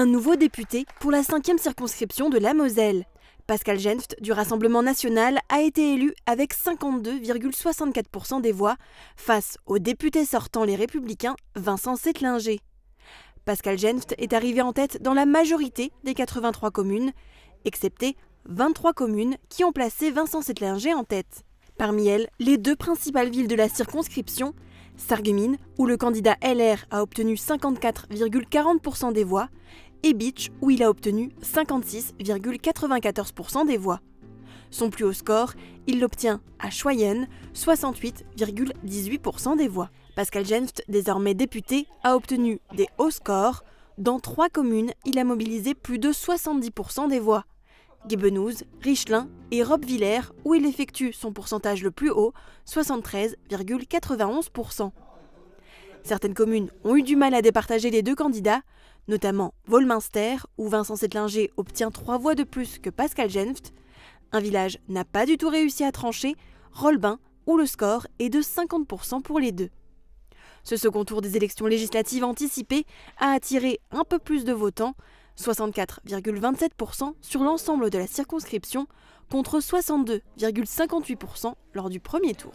Un nouveau député pour la cinquième circonscription de la Moselle. Pascal Genft du Rassemblement national a été élu avec 52,64% des voix face au député sortant les Républicains Vincent Settlinger. Pascal Genft est arrivé en tête dans la majorité des 83 communes, excepté 23 communes qui ont placé Vincent Settlinger en tête. Parmi elles, les deux principales villes de la circonscription, Sarguemines, où le candidat LR a obtenu 54,40% des voix, et Beach où il a obtenu 56,94% des voix. Son plus haut score, il l'obtient à Choyenne, 68,18% des voix. Pascal Genft, désormais député, a obtenu des hauts scores. Dans trois communes, il a mobilisé plus de 70% des voix. Guébenouze, Richelin et Robvillers, où il effectue son pourcentage le plus haut, 73,91%. Certaines communes ont eu du mal à départager les deux candidats, notamment Volminster, où Vincent Settlinger obtient trois voix de plus que Pascal Genft. Un village n'a pas du tout réussi à trancher, Rolbin, où le score est de 50% pour les deux. Ce second tour des élections législatives anticipées a attiré un peu plus de votants, 64,27% sur l'ensemble de la circonscription, contre 62,58% lors du premier tour.